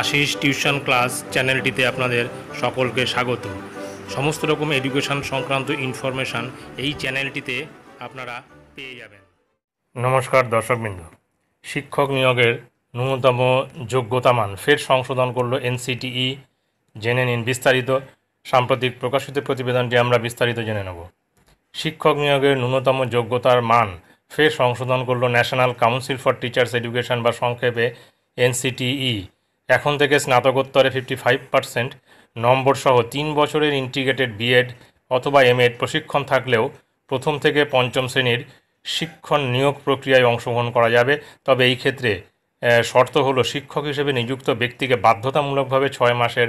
Ashis tuition class চ্যানেলটিতে আপনাদের সকলকে স্বাগত সমস্ত রকম এডুকেশন সংক্রান্ত ইনফরমেশান এই চ্যানেলটিতে আপনারা পেয়ে যাবেন নমস্কার দর্শকবৃন্দ শিক্ষক নিয়োগের ন্যূনতম যোগ্যতা মান ফের সংশোধন করলো এনসিটিই জেনে নিন বিস্তারিত সাম্প্রতিক প্রকাশিত প্রতিবেদনটি আমরা বিস্তারিত জেনে নেব শিক্ষক নিয়োগের ন্যূনতম যোগ্যতার মান ফের সংশোধন করল national council for teachers education বা সংক্ষেপে এনসিটিই এখন থেকে স্নাতকোত্তরে ফিফটি ফাইভ পার্সেন্ট নম্বরসহ তিন বছরের ইন্টিগ্রেটেড বিএড অথবা এমএড প্রশিক্ষণ থাকলেও প্রথম থেকে পঞ্চম শ্রেণীর শিক্ষণ নিয়োগ প্রক্রিয়ায় অংশগ্রহণ করা যাবে তবে এই ক্ষেত্রে শর্ত হলো শিক্ষক হিসেবে নিযুক্ত ব্যক্তিকে বাধ্যতামূলকভাবে ছয় মাসের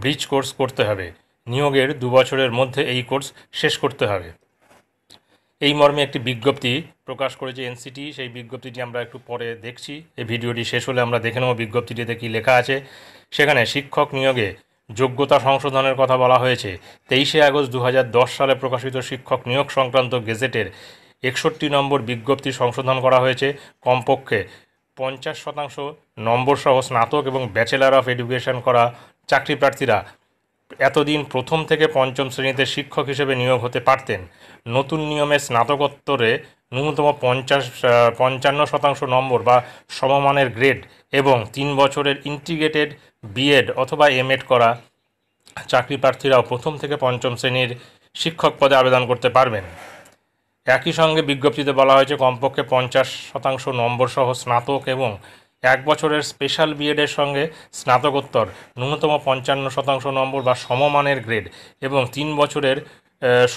ব্রিজ কোর্স করতে হবে নিয়োগের দুবছরের মধ্যে এই কোর্স শেষ করতে হবে এই মর্মে একটি বিজ্ঞপ্তি প্রকাশ করেছে এনসিটি সেই বিজ্ঞপ্তিটি আমরা একটু পরে দেখছি এই ভিডিওটি শেষ হলে আমরা দেখে নেব বিজ্ঞপ্তিটিতে কী লেখা আছে সেখানে শিক্ষক নিয়োগে যোগ্যতা সংশোধনের কথা বলা হয়েছে তেইশে আগস্ট দু সালে প্রকাশিত শিক্ষক নিয়োগ সংক্রান্ত গেজেটের একষট্টি নম্বর বিজ্ঞপ্তি সংশোধন করা হয়েছে কমপক্ষে পঞ্চাশ শতাংশ নম্বরসহ স্নাতক এবং ব্যাচেলার অফ এডুকেশন করা চাকরি প্রার্থীরা এতদিন প্রথম থেকে পঞ্চম শ্রেণীতে শিক্ষক হিসেবে নিয়োগ হতে পারতেন নতুন নিয়মে স্নাতকোত্তরে ন্যূনতম পঞ্চাশ পঞ্চান্ন শতাংশ নম্বর বা সমমানের গ্রেড এবং তিন বছরের ইন্টিগ্রেটেড বিএড অথবা এমএড করা চাকরি প্রার্থীরাও প্রথম থেকে পঞ্চম শ্রেণীর শিক্ষক পদে আবেদন করতে পারবেন একই সঙ্গে বিজ্ঞপ্তিতে বলা হয়েছে কমপক্ষে পঞ্চাশ শতাংশ নম্বর সহ স্নাতক এবং এক বছরের স্পেশাল বিএডের সঙ্গে স্নাতকোত্তর ন্যূনতম পঞ্চান্ন শতাংশ নম্বর বা সমমানের গ্রেড এবং তিন বছরের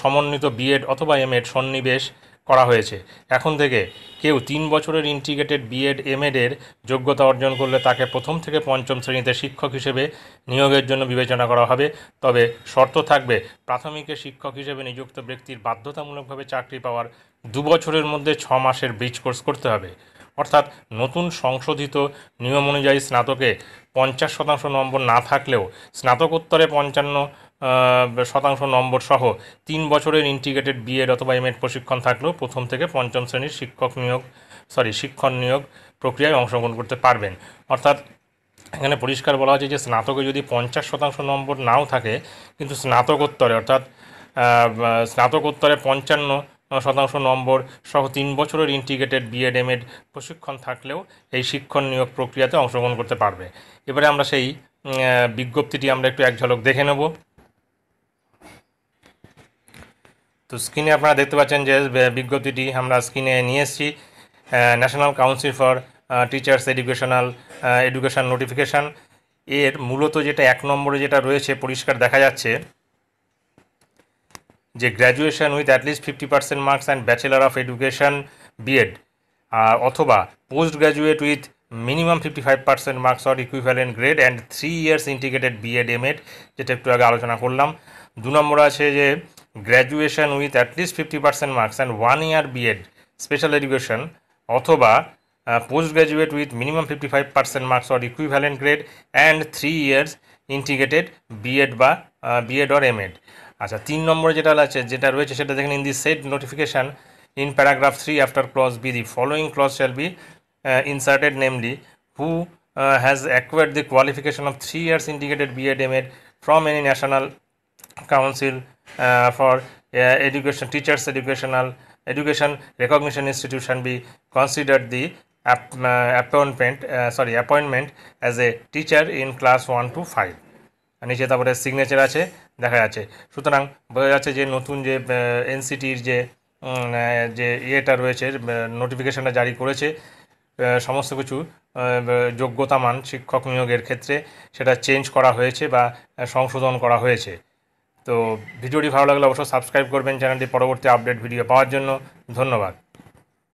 সমন্বিত বিএড অথবা এমএড সন্নিবেশ করা হয়েছে এখন থেকে কেউ তিন বছরের ইন্টিগ্রেটেড বিএড এমএডের যোগ্যতা অর্জন করলে তাকে প্রথম থেকে পঞ্চম শ্রেণীতে শিক্ষক হিসেবে নিয়োগের জন্য বিবেচনা করা হবে তবে শর্ত থাকবে প্রাথমিকে শিক্ষক হিসেবে নিযুক্ত ব্যক্তির বাধ্যতামূলকভাবে চাকরি পাওয়ার দু বছরের মধ্যে ছ মাসের ব্রিজ কোর্স করতে হবে অর্থাৎ নতুন সংশোধিত নিয়ম অনুযায়ী স্নাতকে পঞ্চাশ শতাংশ নম্বর না থাকলেও স্নাতকোত্তরে পঞ্চান্ন শতাংশ নম্বর সহ তিন বছরের ইন্টিগ্রেটেড বিএড অথবা এড প্রশিক্ষণ থাকলেও প্রথম থেকে পঞ্চম শ্রেণীর শিক্ষক নিয়োগ সরি শিক্ষণ নিয়োগ প্রক্রিয়ায় অংশগ্রহণ করতে পারবেন অর্থাৎ এখানে পরিষ্কার বলা হয়েছে যে স্নাতকে যদি পঞ্চাশ শতাংশ নম্বর নাও থাকে কিন্তু স্নাতকোত্তরে অর্থাৎ স্নাতকোত্তরে পঞ্চান্ন শতাংশ নম্বর সহ তিন বছরের ইন্টিগ্রেটেড বিএড এম এড প্রশিক্ষণ থাকলেও এই শিক্ষণ নিয়োগ প্রক্রিয়াতে অংশগ্রহণ করতে পারবে এবারে আমরা সেই বিজ্ঞপ্তিটি আমরা একটু এক ঝলক দেখে নেব তো স্ক্রিনে আপনারা দেখতে পাচ্ছেন যে বিজ্ঞপ্তিটি আমরা স্ক্রিনে নিয়ে এসেছি national council for teachers educational education notification এর মূলত যেটা এক নম্বরে যেটা রয়েছে পরিষ্কার দেখা যাচ্ছে যে graduation with at least fifty percent marks and bachelor of education B Ed অথবা post graduate with minimum fifty five percent marks or equivalent grade and three years integrated B Ed M Ed যেটা একটু আগে আলোচনা করলাম দু নম্বর আছে যে graduation with at least fifty percent marks and one year B Ed special education অথবা post graduate with minimum fifty five percent marks or equivalent grade and three years integrated B Ed বা বিএড অর এম এড আচ্ছা তিন নম্বরে যেটা আছে যেটা রয়েছে সেটা দেখেন in the set notification in paragraph three after clause B the following clause shall be inserted namely who has acquired the qualification of three years indicated B Ed M Ed from any national council for education teachers educational education recognition institution be considered the app appointment sorry appointment as a teacher in class one two five নিচে তারপরে signature আছে দেখা যাচ্ছে সুতরাং বোঝা যাচ্ছে যে নতুন যে এনসিটির যে যে ইয়েটা রয়েছে নোটিফিকেশানটা জারি করেছে সমস্ত কিছু যোগ্যতা মান শিক্ষক নিয়োগের ক্ষেত্রে সেটা চেঞ্জ করা হয়েছে বা সংশোধন করা হয়েছে তো ভিডিওটি ভালো লাগলে অবশ্যই সাবস্ক্রাইব করবেন চ্যানেলটি পরবর্তী আপডেট ভিডিও পাওয়ার জন্য ধন্যবাদ